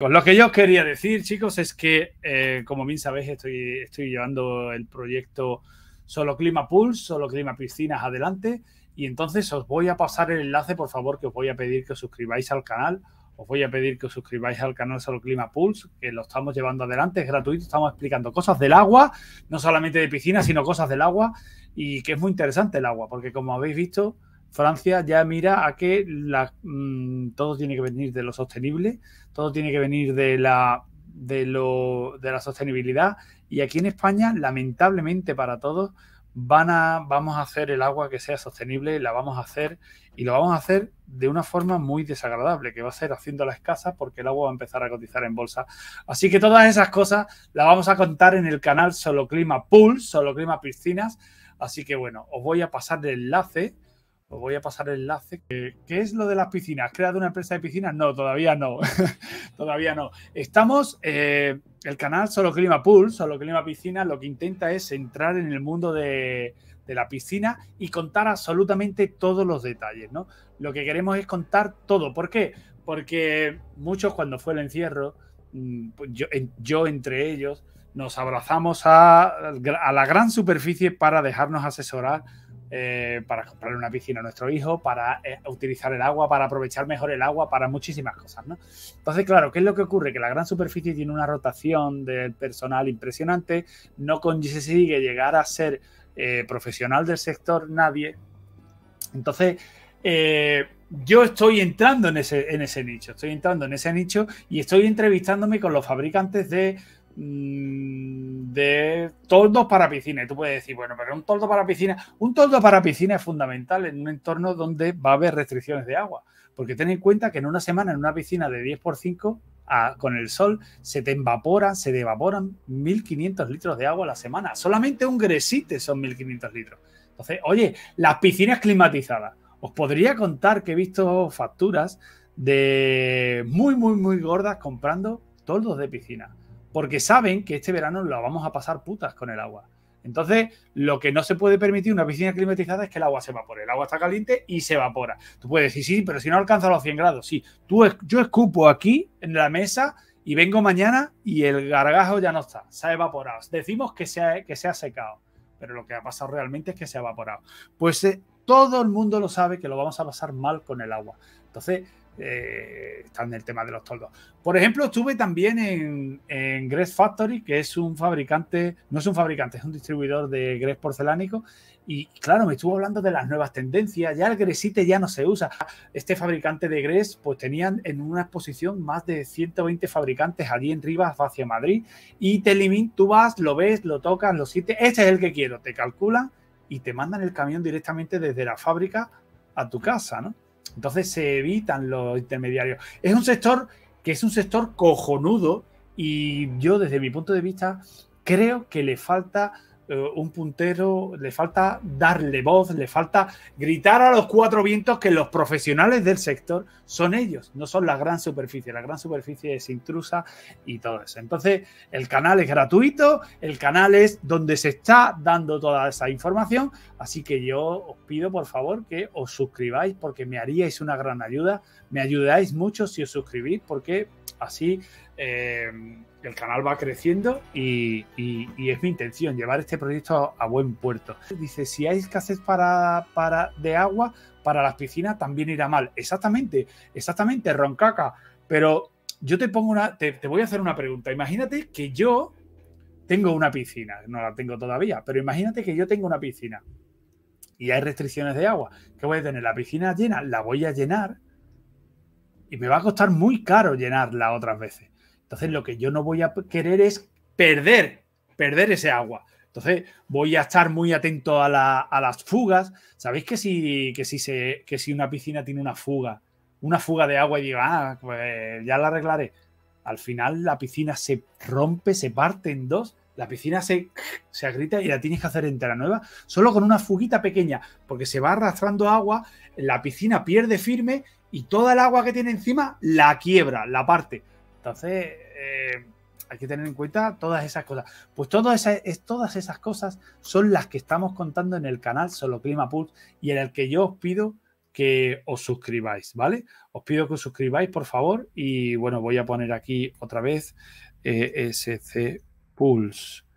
Pues lo que yo quería decir, chicos, es que, eh, como bien sabéis, estoy, estoy llevando el proyecto Solo Clima Pulse, Solo Clima Piscinas adelante. Y entonces os voy a pasar el enlace, por favor, que os voy a pedir que os suscribáis al canal. Os voy a pedir que os suscribáis al canal Solo Clima Pulse, que lo estamos llevando adelante, es gratuito, estamos explicando cosas del agua, no solamente de piscinas, sino cosas del agua, y que es muy interesante el agua, porque como habéis visto, Francia ya mira a que mm, todo tiene que venir de lo sostenible, todo tiene que venir de la, de, la sostenibilidad y aquí en España, lamentablemente para todos, van a, vamos a hacer el agua que sea sostenible, la vamos a hacer y lo vamos a hacer de una forma muy desagradable, que va a ser haciendo escasa porque el agua va a empezar a cotizar en bolsa. Así que todas esas cosas las vamos a contar en el canal Solo Clima Pool, Solo Clima Piscinas. Así que bueno, os voy a pasar el enlace os voy a pasar el enlace. Eh, ¿Qué es lo de las piscinas? ¿Has ¿Creado una empresa de piscinas? No, todavía no. todavía no. Estamos, eh, el canal Solo Clima Pool, Solo Clima Piscina, lo que intenta es entrar en el mundo de, la piscina y contar absolutamente todos los detalles, ¿no? Lo que queremos es contar todo. ¿Por qué? Porque muchos cuando fue el encierro, mm, pues yo, entre ellos, nos abrazamos a la gran superficie para dejarnos asesorar eh, para comprar una piscina a nuestro hijo, para eh, utilizar el agua, para aprovechar mejor el agua, para muchísimas cosas, ¿no? Entonces, claro, ¿qué es lo que ocurre? Que la gran superficie tiene una rotación del personal impresionante, no consigue llegar a ser eh, profesional del sector nadie. Entonces, yo estoy entrando en ese, nicho, estoy entrando en ese nicho y estoy entrevistándome con los fabricantes de... Mm, de toldos para piscina. tú puedes decir, bueno, pero un toldo para piscina, un toldo para piscina es fundamental en un entorno donde va a haber restricciones de agua. Porque ten en cuenta que en una semana, en una piscina de 10 por 5, con el sol, se te evaporan, se te 1.500 litros de agua a la semana. Solamente un gresite son 1.500 litros. Entonces, oye, las piscinas climatizadas. Os podría contar que he visto facturas de muy, muy, muy gordas comprando toldos de piscina porque saben que este verano lo vamos a pasar putas con el agua. Entonces, lo que no se puede permitir una piscina climatizada es que el agua se evapore. El agua está caliente y se evapora. Tú puedes decir, sí, pero si no alcanza los 100 grados. Sí, tú, yo escupo aquí en la mesa y vengo mañana y el gargajo ya no está, se ha evaporado. Decimos que se ha, secado, pero lo que ha pasado realmente es que se ha evaporado. Pues eh, todo el mundo lo sabe que lo vamos a pasar mal con el agua. Entonces, eh, están en el tema de los toldos. Por ejemplo, estuve también en, en Factory, que es un fabricante, no es un fabricante, es un distribuidor de gres porcelánico. Y claro, me estuvo hablando de las nuevas tendencias. Ya el Gresite ya no se usa. Este fabricante de gres, pues tenían en una exposición más de 120 fabricantes allí en Rivas, hacia Madrid. Y te tú vas, lo ves, lo tocas, lo sientes. Este es el que quiero. Te calculan y te mandan el camión directamente desde la fábrica a tu casa, ¿no? Entonces se evitan los intermediarios. Es un sector que es un sector cojonudo y yo desde mi punto de vista creo que le falta eh, un puntero, le falta darle voz, le falta gritar a los cuatro vientos que los profesionales del sector son ellos, no son la gran superficie. La gran superficie es intrusa y todo eso. Entonces, el canal es gratuito, el canal es donde se está dando toda esa información. Así que yo os pido, por favor, que os suscribáis porque me haríais una gran ayuda. Me ayudáis mucho si os suscribís porque así eh, el canal va creciendo y, es mi intención llevar este proyecto a, buen puerto. Dice, si hay escasez para, para, de agua, para las piscinas también irá mal. Exactamente, exactamente, Roncaca. Pero yo te pongo una, te voy a hacer una pregunta. Imagínate que yo tengo una piscina, no la tengo todavía, pero imagínate que yo tengo una piscina y hay restricciones de agua. ¿Qué voy a tener? La piscina llena, la voy a llenar y me va a costar muy caro llenarla otras veces. Entonces, lo que yo no voy a querer es perder, perder ese agua. Entonces, voy a estar muy atento a, las fugas. ¿Sabéis que si, que, que si una piscina tiene una fuga, una fuga de agua y digo, ah, pues ya la arreglaré? Al final la piscina se rompe, se parte en dos, la piscina se, se agrita y la tienes que hacer entera nueva, solo con una fuguita pequeña, porque se va arrastrando agua, la piscina pierde firme y toda el agua que tiene encima la quiebra, la parte. Entonces, eh, hay que tener en cuenta todas esas cosas. Pues todas esas, todas esas cosas son las que estamos contando en el canal Solo Clima Pulse y en el que yo os pido que os suscribáis, ¿vale? Os pido que os suscribáis, por favor. Y bueno, voy a poner aquí otra vez eh, SC Pulse.